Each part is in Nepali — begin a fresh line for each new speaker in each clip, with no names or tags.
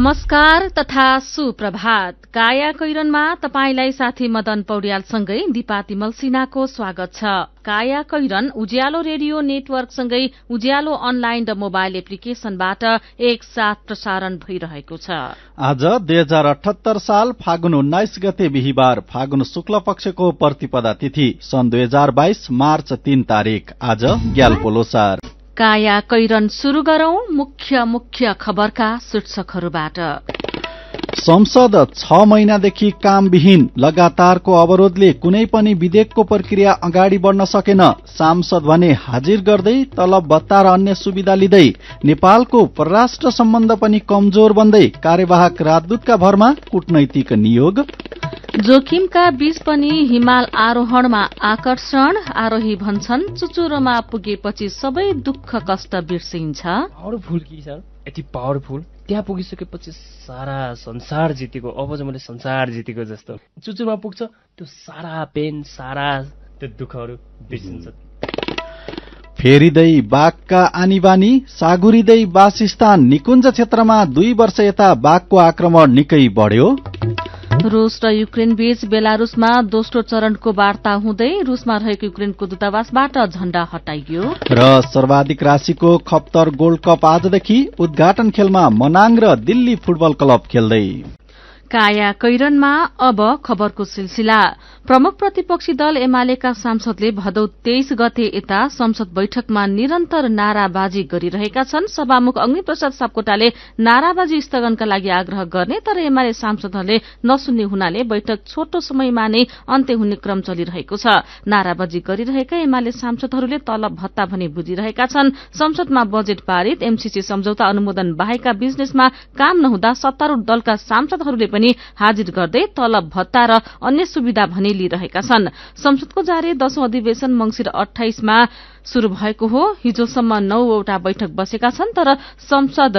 नमस्कार तथा सुप्रभात काया कैरनमा तपाईंलाई साथी मदन पौड्यालसँगै दिपा तिमल सिन्हाको स्वागत छ काया कैरन उज्यालो रेडियो नेटवर्कसँगै उज्यालो अनलाइन र मोबाइल एप्लिकेशनबाट एकसाथ प्रसारण भइरहेको छ
आज दुई हजार अठहत्तर साल फागुन उन्नाइस गते बिहिबार फागुन शुक्ल पक्षको प्रतिपदा तिथि सन् दुई हजार बाइस मार्च तीन तारिक आज ग्यालपोलोसार
काया कैरन शुरू गरौं मुख्य मुख्य खबरका शीर्षकहरूबाट
संसद छ महिनादेखि कामविहीन लगातारको अवरोधले कुनै पनि विधेयकको प्रक्रिया अगाडि बढ्न सकेन सांसद भने हाजिर गर्दै तलब भत्ता र अन्य सुविधा लिँदै नेपालको परराष्ट्र सम्बन्ध पनि कमजोर बन्दै कार्यवाहक राजदूतका भरमा कूटनैतिक नियोग
जोखिमका बीच पनि हिमाल आरोहणमा आकर्षण आरोही भन्छन् चुचुरोमा पुगेपछि सबै दुःख कष्ट
बिर्सिन्छ त्यहाँ पुगिसकेपछि सारा संसार जितेको अब चाहिँ मैले संसार जितेको जस्तो चुचुरमा पुग्छ त्यो सारा पेन सारा त्यो दुःखहरू बिर्सिन्छ
फेरिँदै बाघका बानी सागुरिँदै बासिस्तान निकुञ्ज क्षेत्रमा दुई वर्ष यता बाघको आक्रमण निकै बढ्यो
रूस र युक्रेन बीच बेलारूसमा दोस्रो चरणको वार्ता हुँदै रूसमा रहेको युक्रेनको दूतावासबाट झण्डा हटाइयो
र सर्वाधिक राशिको खप्तर गोल्ड कप आजदेखि उद्घाटन खेलमा मनाङ र दिल्ली फुटबल क्लब खेल्दै
काया कैरनमा अब खबरको सिलसिला प्रमुख प्रतिपक्षी दल एमालेका सांसदले भदौ तेइस गते यता संसद बैठकमा निरन्तर नाराबाजी गरिरहेका छन् सभामुख अग्नि प्रसाद सापकोटाले नाराबाजी स्थगनका लागि आग्रह गर्ने तर एमाले सांसदहरूले नसुन्ने हुनाले बैठक छोटो समयमा नै अन्त्य हुने क्रम चलिरहेको छ नाराबाजी गरिरहेका एमाले सांसदहरूले तलब भत्ता भने बुझिरहेका छन् संसदमा बजेट पारित एमसीसी सम्झौता अनुमोदन बाहेका बिजनेसमा काम नहुँदा सत्तारूढ़ दलका सांसदहरूले पनि हाजिर गर्दै तलब भत्ता र अन्य सुविधा भने लिइरहेका छन् संसदको जारी दशौं अधिवेशन मंगिर अठाइसमा शुरू भएको हो हिजोसम्म नौवटा बैठक बसेका छन् तर संसद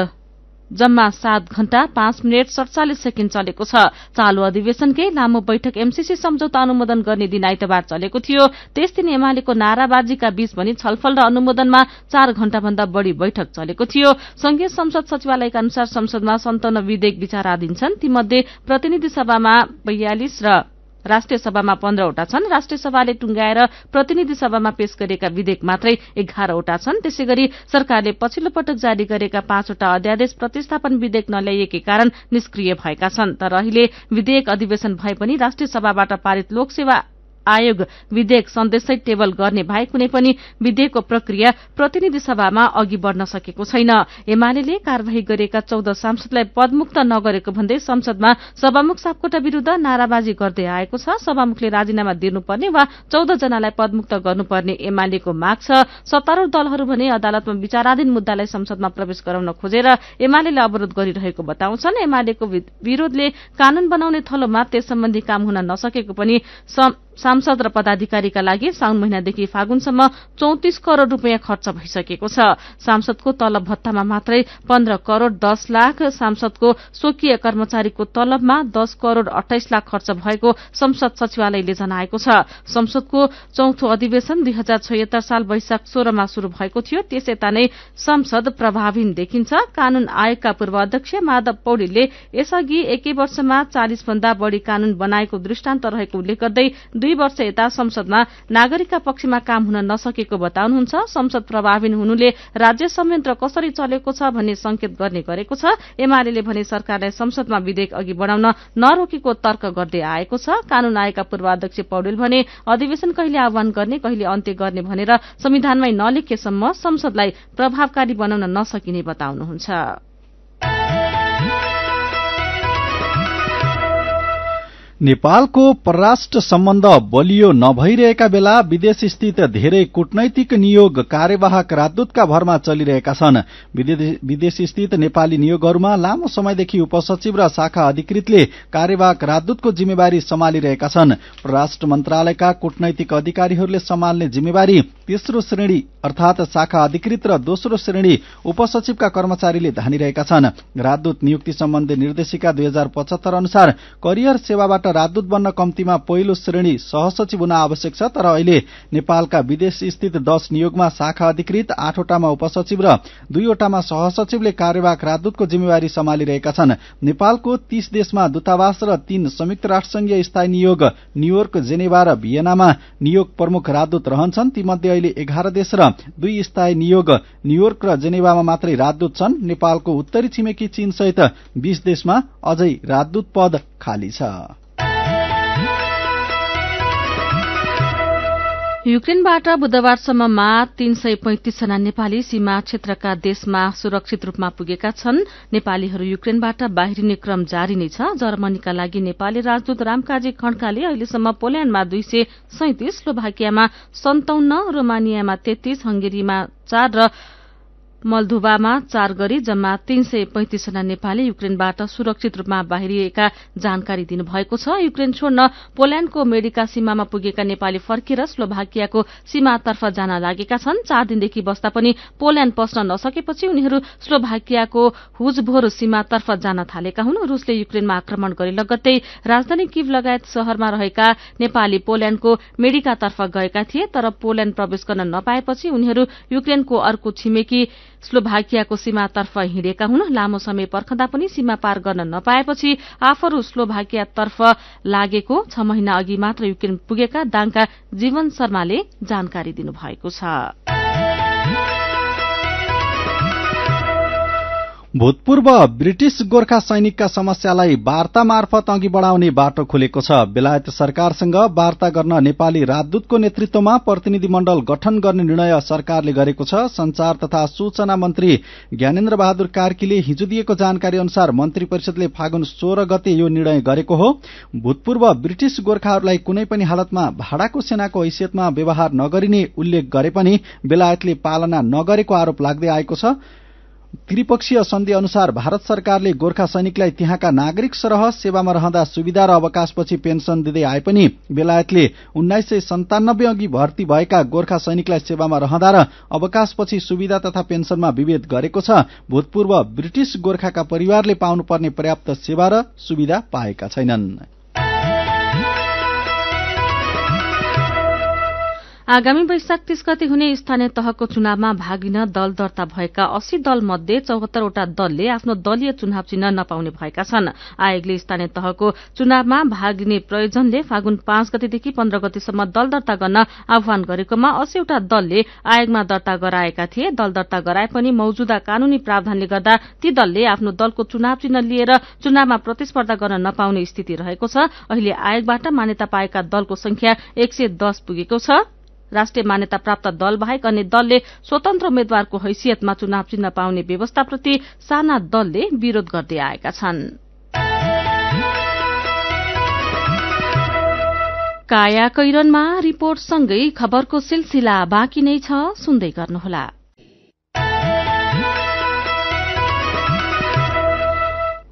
जम्मा सात घण्टा पाँच मिनट सडचालिस सेकेण्ड चलेको छ चालू अधिवेशनकै लामो बैठक एमसीसी सम्झौता अनुमोदन गर्ने दिन आइतबार चलेको थियो त्यस दिन एमालेको नाराबाजीका बीच भने छलफल र अनुमोदनमा चार भन्दा बढ़ी बैठक चलेको थियो संघीय संसद सचिवालयका अनुसार संसदमा सन्ताउन्न विधेयक विचाराधीन छन् तीमध्ये प्रतिनिधि सभामा बयालिस र राष्ट्रिय सभामा पन्ध्रवटा छन् राष्ट्रिय सभाले टुङ्गाएर प्रतिनिधि सभामा पेश गरेका विधेयक मात्रै एघारवटा छन् त्यसै गरी सरकारले पछिल्लो पटक जारी गरेका पाँचवटा अध्यादेश प्रतिस्थापन विधेयक नल्याइएकै कारण निष्क्रिय भएका छन् तर अहिले विधेयक अधिवेशन भए पनि राष्ट्रिय सभाबाट पारित लोकसेवा आयोग विधेयक सन्देशै टेबल गर्ने भए कुनै पनि विधेयकको प्रक्रिया प्रतिनिधि सभामा अघि बढ्न सकेको छैन एमाले कार्यवाही गरेका चौध सांसदलाई पदमुक्त नगरेको भन्दै संसदमा सभामुख सापकोटा विरूद्ध नाराबाजी गर्दै आएको छ सभामुखले राजीनामा दिनुपर्ने वा चौध जनालाई पदमुक्त गर्नुपर्ने एमालेको माग छ सत्तारूढ़ दलहरू भने अदालतमा विचाराधीन मुद्दालाई संसदमा प्रवेश गराउन खोजेर एमाले अवरोध गरिरहेको बताउँछन् एमालेको विरोधले कानून बनाउने थलोमा त्यस सम्बन्धी काम हुन नसकेको पनि सांसद र पदाधिकारीका लागि साउन महिनादेखि फागुनसम्म चौतिस करोड़ रूपियाँ खर्च भइसकेको छ सांसदको तलब भत्तामा मात्रै पन्ध्र करोड़ दस लाख सांसदको स्वकीय कर्मचारीको तलबमा दस करोड़ अठाइस लाख खर्च भएको संसद सचिवालयले जनाएको छ संसदको चौथो अधिवेशन दुई हजार छयत्तर साल वैशाख सोह्रमा शुरू भएको थियो त्यस यता नै संसद प्रभावहीन देखिन्छ कानून आयोगका पूर्व अध्यक्ष माधव पौडेलले यसअघि एकै वर्षमा चालिस भन्दा बढ़ी कानून बनाएको दृष्टान्त रहेको उल्लेख गर्दै दुई वर्ष यता संसदमा नागरिकका पक्षमा काम हुन नसकेको बताउनुहुन्छ संसद प्रभावीन हुनुले राज्य संयन्त्र कसरी चलेको छ भन्ने संकेत गर्ने गरेको छ एमाले भने सरकारलाई संसदमा विधेयक अघि बढ़ाउन नरोकेको तर्क गर्दै आएको छ कानून आएका पूर्वाध्यक्ष पौडेल भने अधिवेशन कहिले आह्वान गर्ने कहिले अन्त्य गर्ने भनेर संविधानमै नलेखेसम्म संसदलाई प्रभावकारी बनाउन नसकिने बताउनुहुन्छ
नेपालको परराष्ट्र सम्बन्ध बलियो नभइरहेका बेला विदेश स्थित धेरै कूटनैतिक नियोग कार्यवाहक राजदूतका भरमा चलिरहेका छन् विदेश स्थित नेपाली नियोगहरूमा लामो समयदेखि उपसचिव र शाखा अधिकृतले कार्यवाहक राजदूतको जिम्मेवारी सम्हालिरहेका छन् परराष्ट्र मन्त्रालयका कूटनैतिक अधिकारीहरूले सम्हाल्ने जिम्मेवारी तेस्रो श्रेणी अर्थात शाखा अधिकृत र दोस्रो श्रेणी उपसचिवका कर्मचारीले धानिरहेका छन् राजदूत नियुक्ति सम्बन्धी निर्देशिका दुई अनुसार करियर सेवाबाट राजदूत बन्न कम्तीमा पहिलो श्रेणी सहसचिव हुन आवश्यक छ तर अहिले नेपालका विदेश स्थित दश नियोगमा शाखा अधिकृत आठवटामा उपसचिव र दुईवटामा सहसचिवले कार्यवाहक राजदूतको जिम्मेवारी सम्हालिरहेका छन् नेपालको तीस देशमा दूतावास र तीन संयुक्त राष्ट्रसंघीय स्थायी नियोग न्यूयोर्क जेनेवा र भियनामा नियोग प्रमुख राजदूत रहन्छन् तीमध्ये अहिले एघार देश र दुई स्थायी नियोग न्यूयोर्क र जेनेवामा मात्रै राजदूत छन् नेपालको उत्तरी छिमेकी चीनसहित बीस देशमा अझै राजदूत पद खाली छ
युक्रेनबाट बुधबारसम्ममा तीन सय पैंतिस जना नेपाली सीमा क्षेत्रका देशमा सुरक्षित रूपमा पुगेका छन् नेपालीहरू युक्रेनबाट बाहिरिने क्रम जारी नै छ जर्मनीका लागि नेपाली राजदूत रामकाजी खड्काले अहिलेसम्म पोल्याण्डमा दुई सय सैतिस स्लोभाकियामा सन्ताउन्न रोमानियामा तेत्तीस हंगेरीमा चार र मलधुबामा चार गरी जम्मा तीन सय पैंतिसजना नेपाली युक्रेनबाट सुरक्षित रूपमा बाहिरिएका जानकारी दिनुभएको छ युक्रेन छोड्न पोल्याण्डको मेडिका सीमामा पुगेका नेपाली फर्किएर स्लोभाकियाको सीमातर्फ जान लागेका छन् चार दिनदेखि बस्दा पनि पोल्याण्ड पस्न नसकेपछि उनीहरू स्लोभाकियाको हुजभोर सीमातर्फ जान थालेका हुन् रूसले युक्रेनमा आक्रमण गरे लगत्तै राजधानी किव लगायत शहरमा रहेका नेपाली पोल्याण्डको मेडिकातर्फ गएका थिए तर पोल्याण्ड प्रवेश गर्न नपाएपछि उनीहरू युक्रेनको अर्को छिमेकी स्लोभाकियाको सीमातर्फ हिँडेका हुन् लामो समय पर्खँदा पनि सीमा पार गर्न नपाएपछि आफहरू स्लोभाकियातर्फ लागेको छ महिना अघि मात्र युक्रेन पुगेका दाङका जीवन शर्माले जानकारी दिनुभएको छ
भूतपूर्व ब्रिटिस गोर्खा सैनिकका समस्यालाई वार्ता मार्फत अघि बढ़ाउने बाटो खुलेको छ बेलायत सरकारसँग वार्ता गर्न नेपाली राजदूतको नेतृत्वमा प्रतिनिधिमण्डल गठन गर्ने निर्णय सरकारले गरेको छ संचार तथा सूचना मन्त्री ज्ञानेन्द्र बहादुर कार्कीले हिजो दिएको जानकारी अनुसार मन्त्री परिषदले फागुन सोह्र गते यो निर्णय गरेको हो भूतपूर्व ब्रिटिस गोर्खाहरूलाई कुनै पनि हालतमा भाड़ाको सेनाको हैसियतमा व्यवहार नगरिने उल्लेख गरे पनि बेलायतले पालना नगरेको आरोप लाग्दै आएको छ त्रिपक्षीय सन्धि अनुसार भारत सरकारले गोर्खा सैनिकलाई त्यहाँका नागरिक सरह सेवामा रहँदा सुविधा र अवकाशपछि पेन्सन दिँदै आए पनि बेलायतले उन्नाइस सय सन्तानब्बे अघि भर्ती भएका गोर्खा सैनिकलाई सेवामा रहँदा र अवकाशपछि सुविधा तथा पेन्सनमा विभेद गरेको छ भूतपूर्व ब्रिटिश गोर्खाका परिवारले पाउनुपर्ने पर्याप्त सेवा र सुविधा पाएका छैनन्
आगामी वैशाख तीस गति हुने स्थानीय तहको चुनावमा भाग लिन दल दर्ता भएका अस्सी दल मध्ये चौहत्तरवटा दलले आफ्नो दलीय चुनाव चिन्ह नपाउने भएका छन् आयोगले स्थानीय तहको चुनावमा भाग लिने प्रयोजनले फागुन पाँच गतिदेखि पन्ध्र गतिसम्म दल दर्ता गर्न आह्वान गरेकोमा अस्सीवटा दलले आयोगमा दर्ता गराएका थिए दल दर्ता गराए पनि मौजूदा कानूनी प्रावधानले गर्दा ती दलले आफ्नो दलको चुनाव चिन्ह लिएर चुनावमा प्रतिस्पर्धा गर्न नपाउने स्थिति रहेको छ अहिले आयोगबाट मान्यता पाएका दलको संख्या एक सय दस पुगेको छ राष्ट्रिय मान्यता प्राप्त दल बाहेक अन्य दलले स्वतन्त्र उम्मेद्वारको हैसियतमा चुनाव चिन्ह पाउने व्यवस्थाप्रति साना दलले विरोध गर्दै आएका छन् काया कैरनमा रिपोर्टसँगै खबरको सिलसिला बाँकी नै छ सुन्दै गर्नुहोला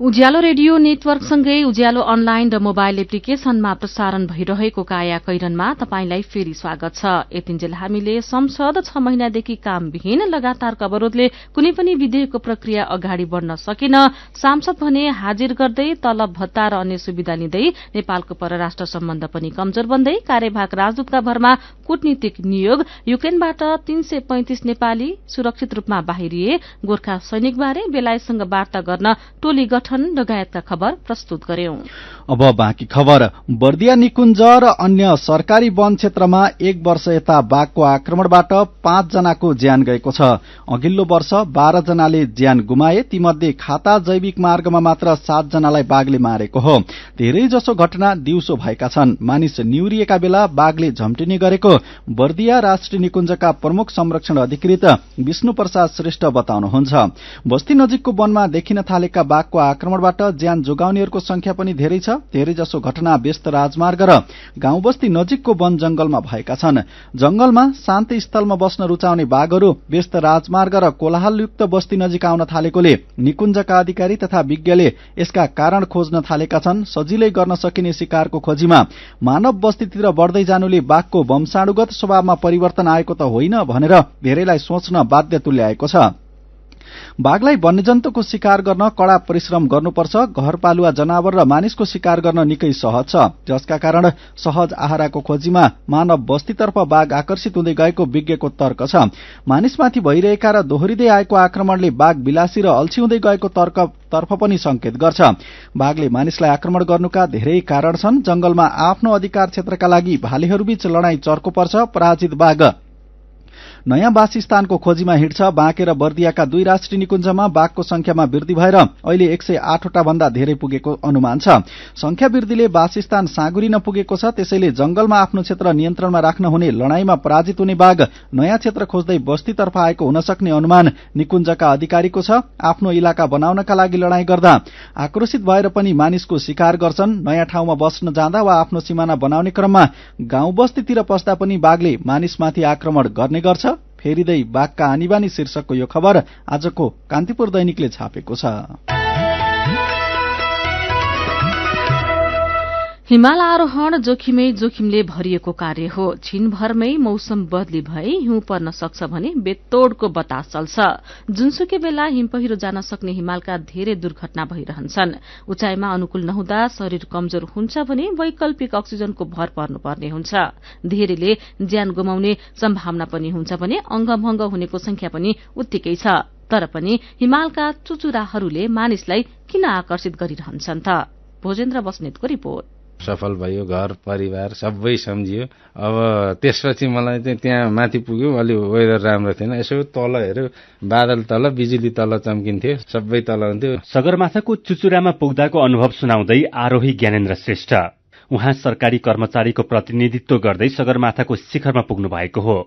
उज्यालो रेडियो नेटवर्कसँगै उज्यालो अनलाइन र मोबाइल एप्लिकेशनमा प्रसारण भइरहेको काया कैरनमा तपाईंलाई फेरि स्वागत छ यतिन्जेल हामीले संसद छ महिनादेखि कामविहीन लगातारको अवरोधले कुनै पनि विधेयकको प्रक्रिया अगाडि बढ़न सकेन सांसद भने हाजिर गर्दै तलब भत्ता र अन्य सुविधा लिँदै नेपालको परराष्ट्र सम्बन्ध पनि कमजोर बन्दै कार्यभाग राजदूतका भरमा कूटनीतिक नियोग युक्रेनबाट तीन सय पैंतिस नेपाली सुरक्षित रूपमा बाहिरिए गोर्खा सैनिकबारे बेलायतसँग वार्ता गर्न टोली गठन लगायतका खबर प्रस्तुत
गर्यौं अब बाँकी खबर बर्दिया निकुञ्ज र अन्य सरकारी वन क्षेत्रमा एक वर्ष यता बाघको आक्रमणबाट जनाको ज्यान गएको छ अघिल्लो वर्ष बाह्र जनाले ज्यान गुमाए तीमध्ये खाता जैविक मार्गमा मात्र जनालाई बाघले मारेको हो धेरै जसो घटना दिउँसो भएका छन् मानिस निउरिएका बेला बाघले झम्टिने गरेको बर्दिया राष्ट्रिय निकुञ्जका प्रमुख संरक्षण अधिकृत विष्णु प्रसाद श्रेष्ठ बताउनुहुन्छ बस्ती नजिकको वनमा देखिन थालेका बाघको आक्रमणबाट ज्यान जोगाउनेहरूको संख्या पनि धेरै छ धेरै जसो घटना व्यस्त राजमार्ग र गाउँ बस्ती नजिकको वन जंगलमा भएका छन् जंगलमा शान्ति स्थलमा बस्न रूचाउने बाघहरू व्यस्त राजमार्ग र कोलाहलयुक्त बस्ती नजिक आउन थालेकोले निकुञ्जका अधिकारी तथा विज्ञले यसका कारण खोज्न थालेका छन् सजिलै गर्न सकिने शिकारको खोजीमा मानव बस्तीतिर बढ्दै जानुले बाघको वंशाणुगत स्वभावमा परिवर्तन आएको त होइन भनेर धेरैलाई सोच्न बाध्य तुल्याएको छ बाघलाई वन्यजन्तुको शिकार गर्न कड़ा परिश्रम गर्नुपर्छ घरपालुवा जनावर र मानिसको शिकार गर्न निकै सहज छ जसका कारण सहज आहाराको खोजीमा मानव बस्तीतर्फ बाघ आकर्षित हुँदै गएको विज्ञको तर्क छ मानिसमाथि भइरहेका र दोहोरिँदै आएको आक्रमणले बाघ विलासी र अल्छी हुँदै गएको तर्क तर्फ पनि संकेत गर्छ बाघले मानिसलाई आक्रमण गर्नुका धेरै कारण छन् जंगलमा आफ्नो अधिकार क्षेत्रका लागि भालेहरूबीच लड़ाई चर्को पर्छ पराजित बाघ नयाँ वासस्थानको खोजीमा हिँड्छ बाँके र बर्दियाका दुई राष्ट्रिय निकुञ्जमा बाघको संख्यामा वृद्धि भएर अहिले एक सय आठवटा भन्दा धेरै पुगेको अनुमान छ संख्या वृद्धिले वासस्थान सागुरी नपुगेको छ त्यसैले जंगलमा आफ्नो क्षेत्र नियन्त्रणमा राख्न हुने लड़ाईमा पराजित हुने बाघ नयाँ क्षेत्र खोज्दै बस्तीतर्फ आएको हुन सक्ने अनुमान निकुञ्जका अधिकारीको छ आफ्नो इलाका बनाउनका लागि लड़ाई गर्दा आक्रोशित भएर पनि मानिसको शिकार गर्छन् नयाँ ठाउँमा बस्न जाँदा वा आफ्नो सिमाना बनाउने क्रममा गाउँ बस्तीतिर पस्दा पनि बाघले मानिसमाथि आक्रमण गर्ने गर्छ फेरिँदै बाघका आनीबानी शीर्षकको यो खबर आजको कान्तिपुर दैनिकले छापेको छ
हिमाल आरोहण जोखिमै जोखिमले भरिएको कार्य हो छिनभरमै मौसम बदली भए हिउँ पर्न सक्छ भने बेतोड़को बतास चल्छ जुनसुकै बेला हिम पहिरो जान सक्ने हिमालका धेरै दुर्घटना भइरहन्छन् उचाइमा अनुकूल नहुँदा शरीर कमजोर हुन्छ भने वैकल्पिक अक्सिजनको भर पर्नुपर्ने हुन्छ धेरैले ज्यान गुमाउने सम्भावना पनि हुन्छ भने अंगभंग हुनेको संख्या पनि उत्तिकै छ तर पनि हिमालका चुचुराहरूले मानिसलाई किन आकर्षित गरिरहन्छन् त भोजेन्द्र बस्नेतको रिपोर्ट
सफल भयो घर परिवार सबै सम्झियो अब त्यसपछि मलाई चाहिँ त्यहाँ माथि पुग्यो अलि वेदर राम्रो थिएन यसो तल हेऱ्यो बादल तल बिजुली तल चम्किन्थ्यो सबै तल हुन्थ्यो सगरमाथाको चुचुरामा पुग्दाको अनुभव सुनाउँदै आरोही ज्ञानेन्द्र श्रेष्ठ उहाँ सरकारी कर्मचारीको प्रतिनिधित्व गर्दै सगरमाथाको शिखरमा पुग्नु भएको हो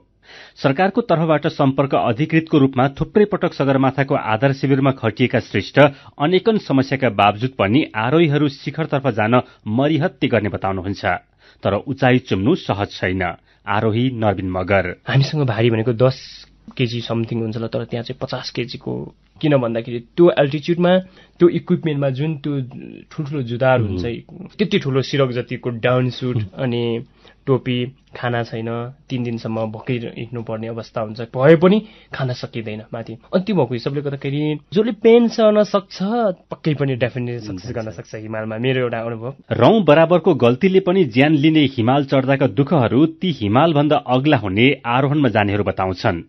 सरकारको तर्फबाट सम्पर्क अधिकृतको रूपमा थुप्रै पटक सगरमाथाको आधार शिविरमा खटिएका श्रेष्ठ अनेकन समस्याका बावजुद पनि आरोहीहरू शिखरतर्फ जान मरिहत्ती गर्ने बताउनुहुन्छ तर उचाइ चुम्नु सहज छैन
आरोही नरबिन मगर हामीसँग भारी भनेको दस केजी समथिङ हुन्छ होला तर त्यहाँ चाहिँ पचास केजीको किन भन्दाखेरि त्यो एल्टिच्युडमा त्यो इक्विपमेन्टमा जुन त्यो ठुल्ठुलो जुदार हुन्छ त्यति ठुलो सिरक जतिको डाउन सुट अनि टोपी खाना छैन तिन दिनसम्म भोकै हिँड्नुपर्ने अवस्था हुन्छ भए पनि खान सकिँदैन माथि अनि त्यो भएको हिसाबले गर्दाखेरि जसले पेन सहन सक्छ पक्कै पनि डेफिनेटली सक्सेस गर्न सक्छ हिमालमा मेरो एउटा अनुभव
रौँ बराबरको गल्तीले पनि ज्यान लिने हिमाल चढ्दाका दुःखहरू ती हिमालभन्दा अग्ला हुने आरोहणमा जानेहरू बताउँछन्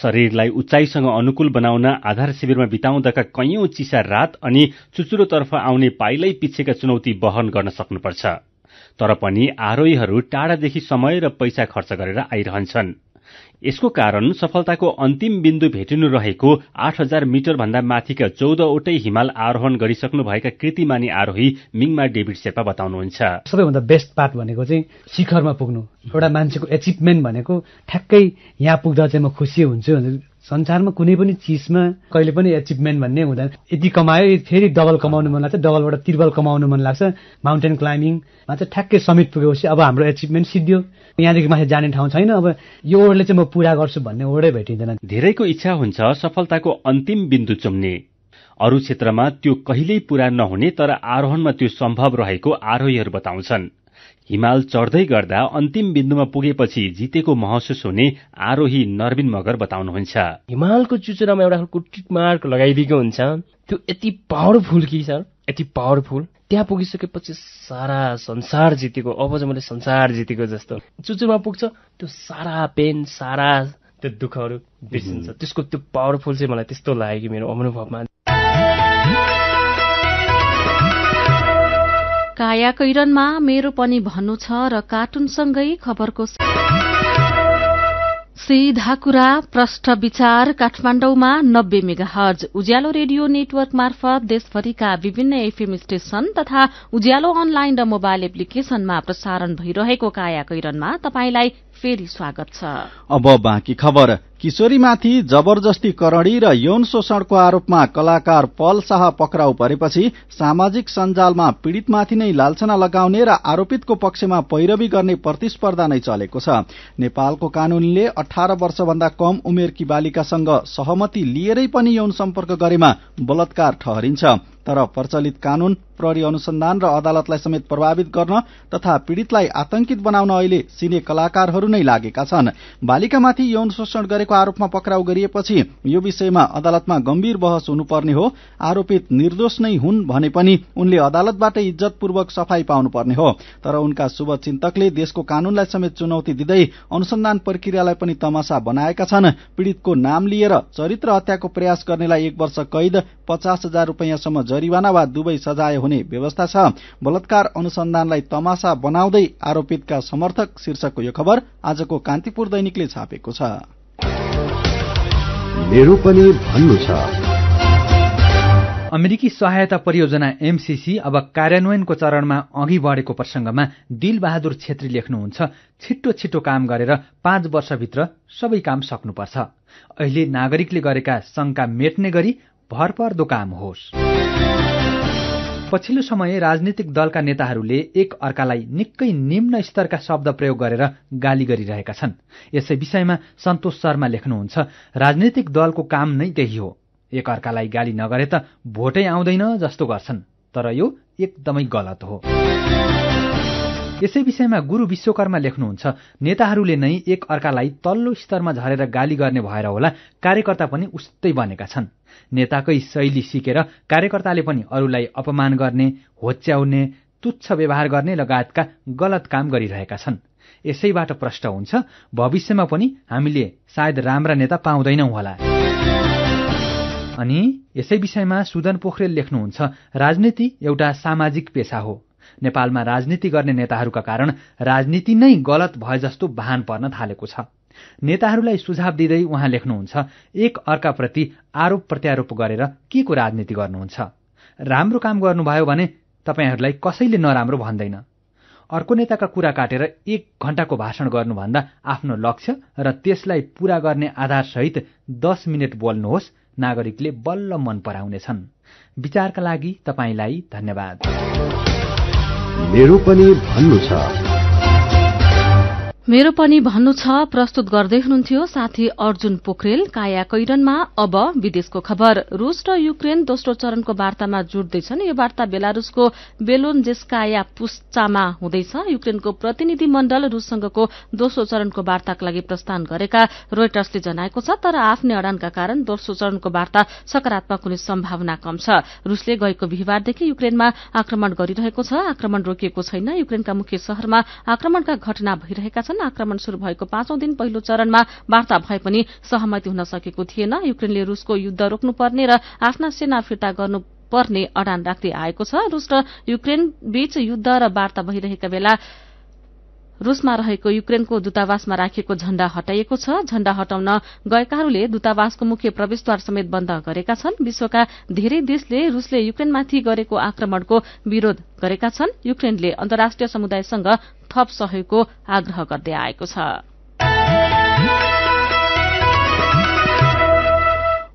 शरीरलाई उचाइसँग अनुकूल बनाउन आधार शिविरमा बिताउँदाका कैयौं चिसा रात अनि चुचुरोतर्फ आउने पाइलै पिछेका चुनौती वहन गर्न सक्नुपर्छ तर पनि आरोहीहरू टाढादेखि समय र पैसा खर्च गरेर आइरहन्छन् यसको कारण सफलताको अन्तिम बिन्दु भेटिनु रहेको आठ हजार मिटर भन्दा माथिका चौधवटै हिमाल आरोहण गरिसक्नुभएका कृतिमानी आरोही मिङमा डेभिड शेर्पा बताउनुहुन्छ
सबैभन्दा बेस्ट पार्ट भनेको चाहिँ शिखरमा पुग्नु एउटा मान्छेको एचिभमेन्ट भनेको ठ्याक्कै यहाँ पुग्दा चाहिँ म खुसी हुन्छु संसारमा कुनै पनि चिजमा कहिले पनि एचिभमेन्ट भन्ने हुँदैन यति कमायो फेरि डबल कमाउनु मन लाग्छ डबलबाट त्रिबल कमाउनु मन लाग्छ माउन्टेन क्लाइम्बिङमा चाहिँ ठ्याक्कै समिट पुगेपछि अब हाम्रो एचिभमेन्ट सिद्धियो यहाँदेखि माथि जाने ठाउँ छैन अब यो ओडले चाहिँ म पुरा गर्छु भन्ने ओडै भेटिँदैन
धेरैको इच्छा हुन्छ सफलताको अन्तिम बिन्दु चुम्ने अरू क्षेत्रमा त्यो कहिल्यै पूरा नहुने तर आरोहणमा त्यो सम्भव रहेको आरोहीहरू बताउँछन् हिमाल चढ्दै गर्दा अन्तिम बिन्दुमा पुगेपछि जितेको महसुस हुने आरोही नरविन मगर बताउनुहुन्छ
हिमालको चुचुरामा एउटा खालको टिकमार्क लगाइदिएको हुन्छ त्यो यति पावरफुल कि सर यति पावरफुल त्यहाँ पुगिसकेपछि सारा संसार जितेको अब चाहिँ मैले संसार जितेको जस्तो चुचुरमा पुग्छ त्यो सारा पेन सारा त्यो दुःखहरू बिर्सिन्छ त्यसको त्यो पावरफुल चाहिँ मलाई त्यस्तो लाग्यो कि मेरो अनुभवमा
काया कैरनमा मेरो पनि भन्नु छ र कार्टुनसँगै खबरको सीधा कुरा प्रष्ट विचार काठमाण्डौमा नब्बे megahertz Ujyaalo radio network मार्फत देशभरिका विभिन्न एफएम स्टेशन तथा उज्यालो अनलाइन र मोबाइल एप्लिकेशनमा प्रसारण भइरहेको काया कैरनमा तपाईँलाई फेरि स्वागत छ
अब बाँकी खबर किशोरीमाथि जबरजस्ती करणी र यौन शोषणको आरोपमा कलाकार पल शाह पक्राउ परेपछि सामाजिक सञ्जालमा पीड़ितमाथि नै लालसना लगाउने र आरोपितको पक्षमा पैरवी गर्ने प्रतिस्पर्धा नै चलेको छ नेपालको कानूनले अठार वर्षभन्दा कम उमेरकी बालिकासँग सहमति लिएरै पनि यौन सम्पर्क गरेमा बलात्कार ठहरिन्छ तर प्रचलित कानून प्रहरी अनुसन्धान र अदालतलाई समेत प्रभावित गर्न तथा पीड़ितलाई आतंकित बनाउन अहिले सिने कलाकारहरू नै लागेका छन् बालिकामाथि यौन शोषण गरेको आरोपमा पक्राउ गरिएपछि यो विषयमा अदालतमा गम्भीर बहस हुनुपर्ने हो आरोपित निर्दोष नै हुन् भने पनि उनले अदालतबाट इज्जतपूर्वक सफाई पाउनुपर्ने हो तर उनका शुभचिन्तकले देशको कानूनलाई समेत चुनौती दिँदै अनुसन्धान प्रक्रियालाई पनि तमासा बनाएका छन् पीड़ितको नाम लिएर चरित्र हत्याको प्रयास गर्नेलाई एक वर्ष कैद पचास हजार रूपियाँसम्म जरिवाना वा दुवै सजाय हुने व्यवस्था छ बलात्कार अनुसन्धानलाई तमासा बनाउँदै आरोपितका समर्थक शीर्षकको यो खबर आजको कान्तिपुर दैनिकले छापेको छ मेरो भन्नु छ
अमेरिकी सहायता परियोजना एमसीसी अब कार्यान्वयनको चरणमा अघि बढेको प्रसंगमा दिलबहादुर छेत्री लेख्नुहुन्छ छिट्टो छिट्टो काम गरेर पाँच वर्षभित्र सबै काम सक्नुपर्छ अहिले नागरिकले गरेका शंका मेट्ने गरी भरपर्दो काम होस् पछिल्लो समय राजनीतिक दलका नेताहरूले एक अर्कालाई निकै निम्न स्तरका शब्द प्रयोग गरेर गाली गरिरहेका छन् यसै विषयमा सन्तोष शर्मा लेख्नुहुन्छ राजनीतिक दलको काम नै त्यही हो एक अर्कालाई गाली नगरे त भोटै आउँदैन जस्तो गर्छन् तर यो एकदमै गलत हो यसै विषयमा गुरू विश्वकर्मा लेख्नुहुन्छ नेताहरूले नै एक अर्कालाई तल्लो स्तरमा झरेर गाली गर्ने भएर होला कार्यकर्ता पनि उस्तै बनेका छन् नेताकै शैली सिकेर कार्यकर्ताले पनि अरूलाई अपमान गर्ने होच्याउने तुच्छ व्यवहार गर्ने लगायतका गलत काम गरिरहेका छन् यसैबाट प्रष्ट हुन्छ भविष्यमा पनि हामीले सायद राम्रा नेता पाउँदैनौं होला अनि यसै विषयमा सुदन पोखरेल लेख्नुहुन्छ राजनीति एउटा सामाजिक पेसा हो नेपालमा राजनीति गर्ने नेताहरूका कारण राजनीति नै गलत भए जस्तो वाहन पर्न थालेको छ नेताहरूलाई सुझाव दिँदै उहाँ लेख्नुहुन्छ एक अर्काप्रति आरोप प्रत्यारोप गरेर के को राजनीति गर्नुहुन्छ राम्रो काम गर्नुभयो भने तपाईँहरूलाई कसैले नराम्रो भन्दैन अर्को नेताका कुरा काटेर एक घण्टाको भाषण गर्नुभन्दा आफ्नो लक्ष्य र त्यसलाई पूरा गर्ने आधारसहित दस मिनट बोल्नुहोस् नागरिकले बल्ल मन पराउनेछन् विचारका लागि तपाईँलाई धन्यवाद
मेरो पनि भन्नु छ
मेरो पनि भन्नु छ प्रस्तुत गर्दै हुनुहुन्थ्यो साथी अर्जुन पोखरेल काया कैरनमा अब विदेशको खबर रूस र युक्रेन दोस्रो चरणको वार्तामा जुट्दैछन् यो वार्ता बेलारूसको जेस्काया पुस्चामा हुँदैछ युक्रेनको प्रतिनिधि मण्डल रूससँगको दोस्रो चरणको वार्ताका लागि प्रस्थान गरेका रोयटर्सले जनाएको छ तर आफ्नै अडानका कारण दोस्रो चरणको वार्ता सकारात्मक हुने सम्भावना कम छ रूसले गएको बिहिबारदेखि युक्रेनमा आक्रमण गरिरहेको छ आक्रमण रोकिएको छैन युक्रेनका मुख्य शहरमा आक्रमणका घटना भइरहेका छन् छन् आक्रमण शुरू भएको पाँचौं दिन पहिलो चरणमा वार्ता भए पनि सहमति हुन सकेको थिएन युक्रेनले रूसको युद्ध रोक्नुपर्ने र आफ्ना सेना फिर्ता गर्नु पर्ने अडान राख्दै आएको छ रूस र युक्रेन बीच युद्ध र वार्ता भइरहेका बेला रूसमा रहेको युक्रेनको दूतावासमा राखिएको झण्डा हटाइएको छ झण्डा हटाउन गएकाहरूले दूतावासको मुख्य प्रवेशद्वार समेत बन्द गरेका छन् विश्वका धेरै देशले रूसले युक्रेनमाथि गरेको आक्रमणको विरोध गरेका छन् युक्रेनले अन्तर्राष्ट्रिय समुदायसँग थप सहयोगको आग्रह गर्दै आएको छ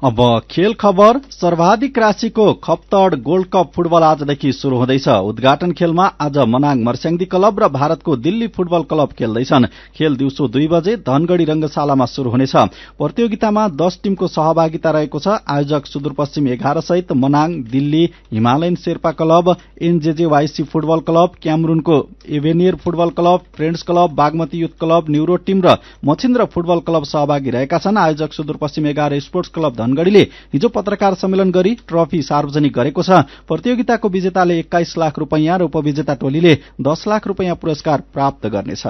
अब खेल खबर सर्वाधिक राशिको खप्तड गोल्ड कप फुटबल आजदेखि शुरू हुँदैछ उद्घाटन खेलमा आज मनाङ मर्स्याङ्दी क्लब र भारतको दिल्ली फुटबल क्लब खेल्दैछन् खेल दिउँसो दुई बजे धनगढ़ी रंगशालामा शुरू हुनेछ प्रतियोगितामा दस टीमको सहभागिता रहेको छ आयोजक सुदूरपश्चिम एघार सहित Manang Delhi Himalayan Sherpa club NJJYC football club क्यामरूनको एभेनियर football club friends club Bagmati youth club न्युरो टीम र मछिन्द्र फुटबल क्लब सहभागी रहेका छन् आयोजक सुदूरपश्चिम एघार स्पोर्ट्स क्लब धनगढ़ीले हिजो पत्रकार सम्मेलन गरी ट्रफी सार्वजनिक गरेको छ प्रतियोगिताको विजेताले एक्काइस लाख रूपियाँ र उपविजेता टोलीले दस लाख रूपियाँ पुरस्कार प्राप्त गर्नेछ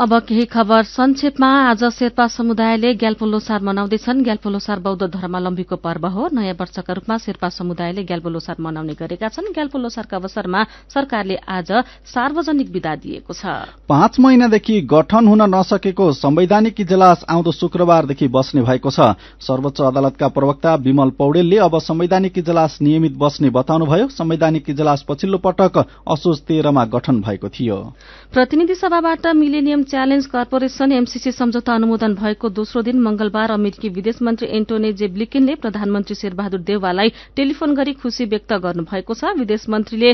अब केही खबर संक्षेपमा आज शेर्पा समुदायले ग्याल्पो लोसार मनाउँदैछन् ग्याल्पो लोसार बौद्ध धर्मावलम्बीको पर्व हो नयाँ वर्षका रूपमा शेर्पा समुदायले ग्याल्पो लोसार मनाउने गरेका छन् ग्याल्पो अवसरमा सरकारले आज सार्वजनिक विदा दिएको छ
पाँच महिनादेखि गठन हुन नसकेको संवैधानिक इजलास आउँदो शुक्रबारदेखि बस्ने भएको छ सर्वोच्च अदालतका प्रवक्ता विमल पौडेलले अब संवैधानिक इजलास नियमित बस्ने बताउनुभयो संवैधानिक इजलास पछिल्लो पटक असोज तेह्रमा गठन भएको थियो
प्रतिनिधि सभाबाट मिलेनियम च्यालेन्ज कर्पोरेशन एमसीसी सम्झौता अनुमोदन भएको दोस्रो दिन मंगलबार अमेरिकी विदेश मन्त्री एन्टोनी जे ब्लिकेनले प्रधानमन्त्री शेरबहादुर देवाललाई टेलिफोन गरी खुशी व्यक्त गर्नुभएको छ विदेश मन्त्री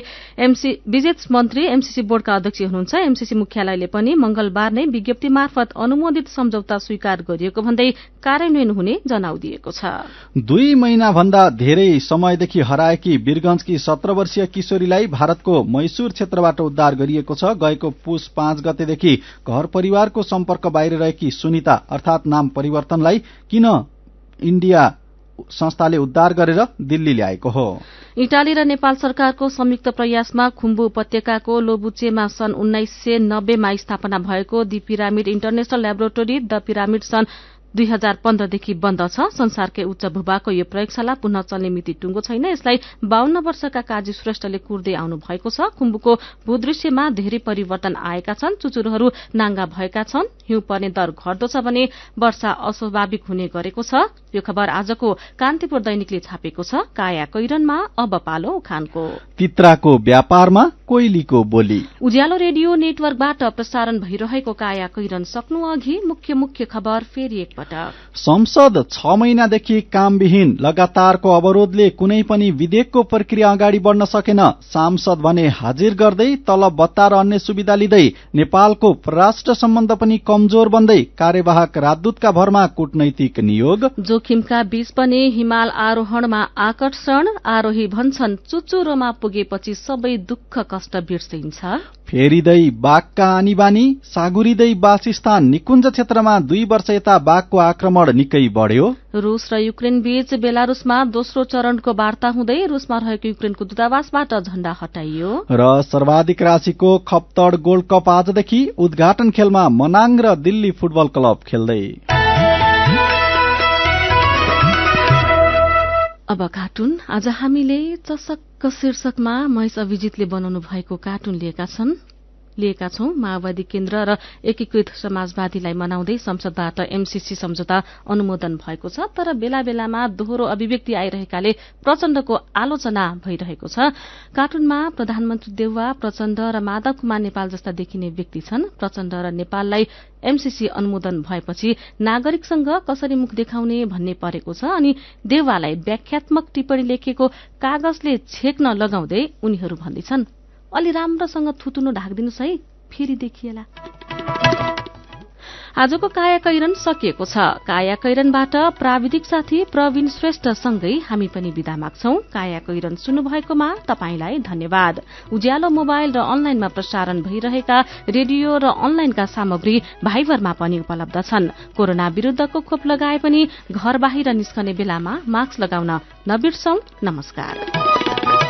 एमसीसी बोर्डका अध्यक्ष हुनुहुन्छ एमसीसी मुख्यालयले पनि मंगलबार नै विज्ञप्ति मार्फत अनुमोदित सम्झौता स्वीकार गरिएको भन्दै कार्यान्वयन हुने जनाउ दिएको छ
दुई महिनाभन्दा धेरै समयदेखि हराएकी वीरगंजकी सत्र वर्षीय किशोरीलाई भारतको मैसूर क्षेत्रबाट उद्धार गरिएको छ गएको पुष पाँच गतेदेखि घर परिवारको सम्पर्क बाहिर रहेकी सुनिता अर्थात नाम परिवर्तनलाई किन इण्डिया संस्थाले उद्धार गरेर दिल्ली ल्याएको हो
इटाली र नेपाल सरकारको संयुक्त प्रयासमा खुम्बु उपत्यकाको लोबुचेमा सन् उन्नाइस सय नब्बेमा स्थापना भएको the pyramid international laboratory the pyramid सन् दुई हजार पन्ध्रदेखि बन्द छ संसारकै उच्च भूभागको यो प्रयोगशाला पुनः चल्ने मिति टुङ्गो छैन यसलाई बाहन्न वर्षका काजी श्रेष्ठले कुर्दै आउनु भएको छ खुम्बुको भूदृश्यमा धेरै परिवर्तन आएका छन् चुचुरहरू नाङ्गा भएका छन् हिउँ पर्ने दर घट्दो छ भने वर्षा अस्वाभाविक हुने गरेको छ यो खबर आजको कान्तिपुर दैनिकले छापेको छ काया कैरनमा अब पालो उखानको
तित्राको व्यापारमा कोइलीको बोली
उज्यालो रेडियो नेटवर्कबाट प्रसारण भइरहेको काया कैरन सक्नु अघि मुख्य मुख्य खबर फेरि एकपटक
संसद छ महिनादेखि कामविहीन लगातारको अवरोधले कुनै पनि विधेयकको प्रक्रिया अगाडि बढ्न सकेन सांसद भने हाजिर गर्दै तलब भत्ता र अन्य सुविधा लिँदै नेपालको राष्ट्र सम्बन्ध पनि कमजोर बन्दै कार्यवाहक राजदूतका भरमा कूटनैतिक नियोग
जोखिमका बीच पनि हिमाल आरोहणमा आकर्षण आरोही भन्छन् चुचुरोमा पुगेपछि सबै दुःख कष्ट बिर्सिन्छ
फेरिँदै बाघका बानी सागुरिँदै बासिस्तान निकुञ्ज क्षेत्रमा दुई वर्ष यता बाघको आक्रमण निकै बढ्यो
रूस र युक्रेन बीच बेलारूसमा दोस्रो चरणको वार्ता हुँदै रूसमा रहेको युक्रेनको दूतावासबाट झण्डा हटाइयो
र सर्वाधिक राशिको खप्तड गोल्ड कप आजदेखि उद्घाटन खेलमा मनाङ र दिल्ली फुटबल क्लब खेल्दै
अब कार्टुन आज हामीले चसक शीर्षकमा महेश अभिजितले बनाउनु भएको कार्टुन लिएका छन् लिएका छौं माओवादी केन्द्र र एकीकृत समाजवादीलाई मनाउँदै संसदबाट एमसीसी सम्झौता अनुमोदन भएको छ तर बेला बेलामा दोहोरो अभिव्यक्ति आइरहेकाले प्रचण्डको आलोचना भइरहेको छ कार्टुनमा प्रधानमन्त्री देउवा प्रचण्ड र माधव कुमार नेपाल जस्ता देखिने व्यक्ति छन् प्रचण्ड र नेपाललाई एमसीसी अनुमोदन भएपछि नागरिकसँग कसरी मुख देखाउने भन्ने परेको छ अनि देउवालाई व्याख्यात्मक टिप्पणी लेखिएको कागजले छेक्न लगाउँदै उनीहरू भन्दैछन् अलि राम्रोसँग थुतुनो ढाकिदिनुहोस् है फेरि देखिएला आजको कायाकैरन सकिएको छ कायाकैरनबाट प्राविधिक साथी प्रवीण श्रेष्ठसँगै हामी पनि विदा माग्छौं कायाकैरन सुन्नुभएकोमा तपाईंलाई धन्यवाद उज्यालो मोबाइल र अनलाइनमा प्रसारण भइरहेका रेडियो र अनलाइनका सामग्री भाइबरमा पनि उपलब्ध छन् कोरोना विरूद्धको खोप लगाए पनि घर बाहिर निस्कने बेलामा मास्क लगाउन नबिर्सौं नमस्कार